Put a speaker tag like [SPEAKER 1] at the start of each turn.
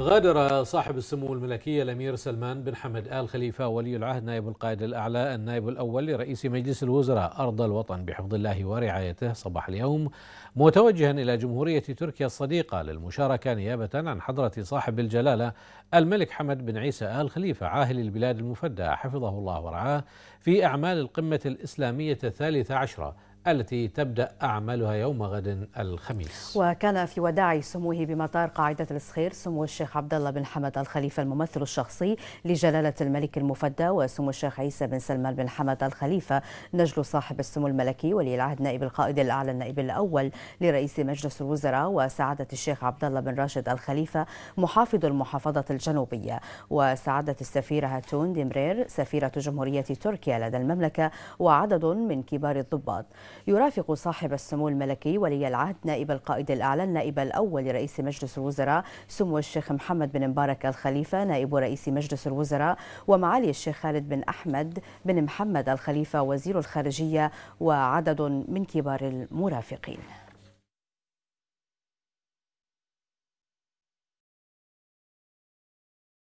[SPEAKER 1] غادر صاحب السمو الملكي الامير سلمان بن حمد ال خليفه ولي العهد نائب القائد الاعلى النائب الاول لرئيس مجلس الوزراء ارض الوطن بحفظ الله ورعايته صباح اليوم متوجها الى جمهوريه تركيا الصديقه للمشاركه نيابه عن حضره صاحب الجلاله الملك حمد بن عيسى ال خليفه عاهل البلاد المفدى حفظه الله ورعاه في اعمال القمه الاسلاميه الثالثه عشره التي تبدأ أعمالها يوم غد الخميس
[SPEAKER 2] وكان في وداع سموه بمطار قاعدة الصخير سمو الشيخ عبد الله بن حمد الخليفة الممثل الشخصي لجلالة الملك المفدى وسمو الشيخ عيسى بن سلمان بن حمد الخليفة نجل صاحب السمو الملكي ولي العهد نائب القائد الأعلى النائب الأول لرئيس مجلس الوزراء وسعادة الشيخ عبد الله بن راشد الخليفة محافظ المحافظة الجنوبية وسعادة السفيرة هاتون ديمرير سفيرة جمهورية تركيا لدى المملكة وعدد من كبار الضباط يرافق صاحب السمو الملكي ولي العهد نائب القائد الأعلى النائب الأول لرئيس مجلس الوزراء سمو الشيخ محمد بن مبارك الخليفة نائب رئيس مجلس الوزراء ومعالي الشيخ خالد بن أحمد بن محمد الخليفة وزير الخارجية وعدد من كبار المرافقين